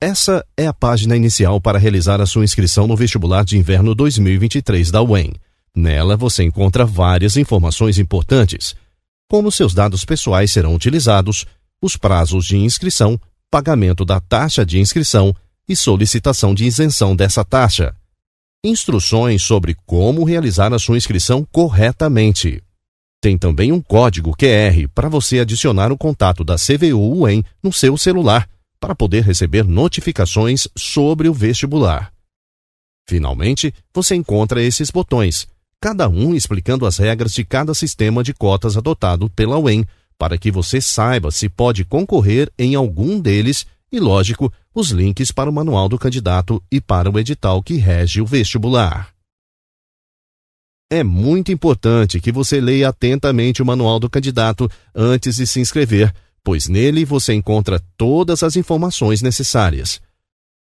Essa é a página inicial para realizar a sua inscrição no vestibular de inverno 2023 da UEM. Nela você encontra várias informações importantes, como seus dados pessoais serão utilizados, os prazos de inscrição, pagamento da taxa de inscrição e solicitação de isenção dessa taxa. Instruções sobre como realizar a sua inscrição corretamente. Tem também um código QR para você adicionar o contato da CVU UEM no seu celular para poder receber notificações sobre o vestibular. Finalmente, você encontra esses botões, cada um explicando as regras de cada sistema de cotas adotado pela UEM, para que você saiba se pode concorrer em algum deles e, lógico, os links para o manual do candidato e para o edital que rege o vestibular. É muito importante que você leia atentamente o manual do candidato antes de se inscrever, pois nele você encontra todas as informações necessárias.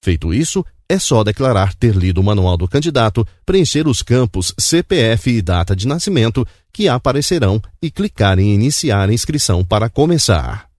Feito isso, é só declarar ter lido o manual do candidato, preencher os campos CPF e data de nascimento, que aparecerão, e clicar em Iniciar inscrição para começar.